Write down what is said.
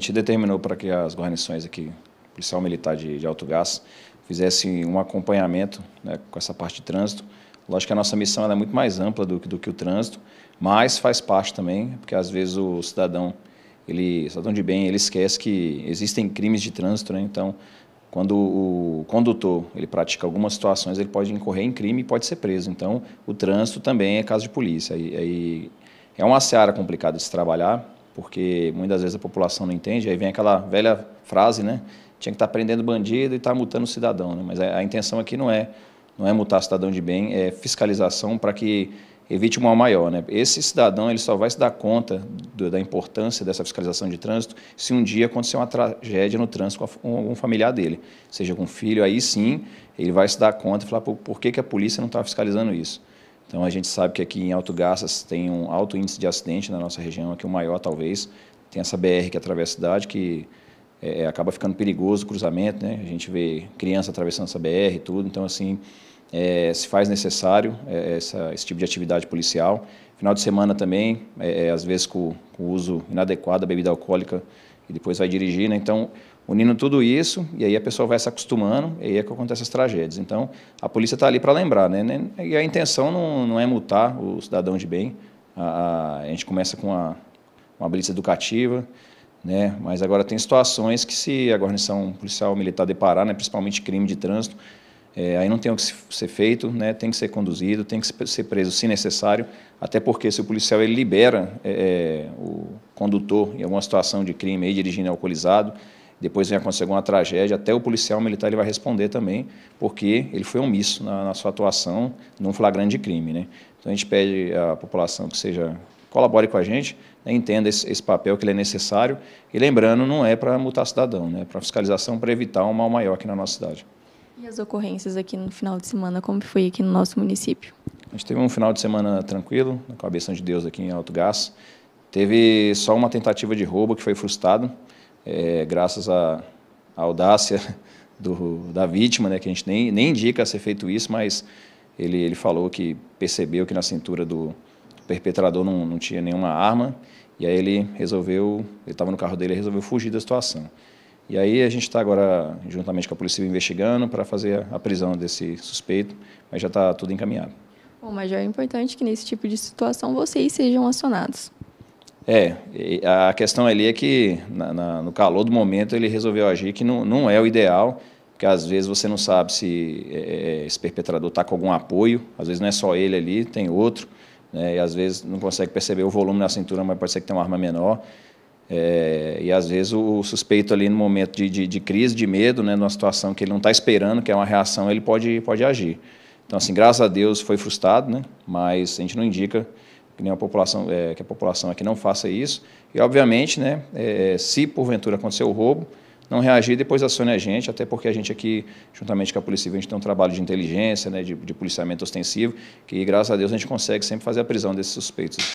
a gente determinou para que as guarnições aqui, policial militar de, de alto gás, fizessem um acompanhamento né, com essa parte de trânsito. Lógico que a nossa missão é muito mais ampla do, do que o trânsito, mas faz parte também, porque às vezes o cidadão, ele, o cidadão de bem, ele esquece que existem crimes de trânsito, né? então quando o condutor ele pratica algumas situações, ele pode incorrer em crime e pode ser preso. Então, o trânsito também é caso de polícia. E, e é uma seara complicada de se trabalhar, porque muitas vezes a população não entende, aí vem aquela velha frase, né? Tinha que estar tá prendendo bandido e estar tá multando o cidadão, né? Mas a, intenção aqui não é não é multar cidadão de bem, é fiscalização para que evite um mal maior, né? Esse cidadão ele só vai se dar conta do, da importância dessa fiscalização de trânsito se um dia acontecer uma tragédia no trânsito com algum familiar dele, seja com filho, aí sim ele vai se dar conta e falar por, por que, que a polícia não está fiscalizando isso. Então a gente sabe que aqui em Alto Garças tem um alto índice de acidente na nossa região, aqui o maior talvez. Tem essa BR que atravessa a cidade, que é, é, acaba ficando perigoso o cruzamento, né? A gente vê criança atravessando essa BR e tudo, então assim, é, se faz necessário é, essa, esse tipo de atividade policial. Final de semana também, é, é, às vezes com, com o uso inadequado da bebida alcoólica, e depois vai dirigir, né? Então, unindo tudo isso, e aí a pessoa vai se acostumando, e aí é que acontecem as tragédias. Então, a polícia está ali para lembrar, né? E a intenção não, não é multar o cidadão de bem. A, a, gente começa com a, uma blitz educativa, né? Mas agora tem situações que se a guarnição policial militar deparar, né? principalmente crime de trânsito, é, aí não tem o que ser feito, né? tem que ser conduzido, tem que ser preso se necessário, até porque se o policial ele libera é, é o, condutor em alguma situação de crime aí, dirigindo alcoolizado, depois vem acontecer alguma tragédia, até o policial militar ele vai responder também, porque ele foi omisso na, na sua atuação num flagrante de crime. Né? Então a gente pede à população que seja colabore com a gente, né, entenda esse, esse, papel que ele é necessário. E lembrando, não é para multar cidadão, né, é para fiscalização, para evitar um mal maior aqui na nossa cidade. E as ocorrências aqui no final de semana, como foi aqui no nosso município? A gente teve um final de semana tranquilo, com a bênção de Deus aqui em Alto Gás. Teve só uma tentativa de roubo que foi frustrada, é, graças à, audácia do, da vítima, né, que a gente nem, nem indica ser feito isso, mas ele, ele falou que percebeu que na cintura do perpetrador não, não tinha nenhuma arma, e aí ele resolveu, ele estava no carro dele e resolveu fugir da situação. E aí a gente está agora, juntamente com a polícia, investigando para fazer a prisão desse suspeito, mas já está tudo encaminhado. Bom, mas já é importante que nesse tipo de situação vocês sejam acionados. É, a questão ali é que na, na, no calor do momento ele resolveu agir, que não, não é o ideal, porque às vezes você não sabe se é, é esse perpetrador está com algum apoio, às vezes não é só ele ali, tem outro, né, e às vezes não consegue perceber o volume na cintura, mas pode ser que tenha uma arma menor. É, e às vezes o, o suspeito ali no momento de, de, de, crise, de medo, né, numa situação que ele não está esperando, que é uma reação, ele pode, pode agir. Então, assim, graças a Deus foi frustrado, né, mas a gente não indica que, nem a população, é, que a população aqui não faça isso. E, obviamente, né, é, se porventura acontecer o roubo, não reagir, depois acione a gente, até porque a gente aqui, juntamente com a Polícia a gente tem um trabalho de inteligência, né, de, de policiamento ostensivo, que graças a Deus a gente consegue sempre fazer a prisão desses suspeitos.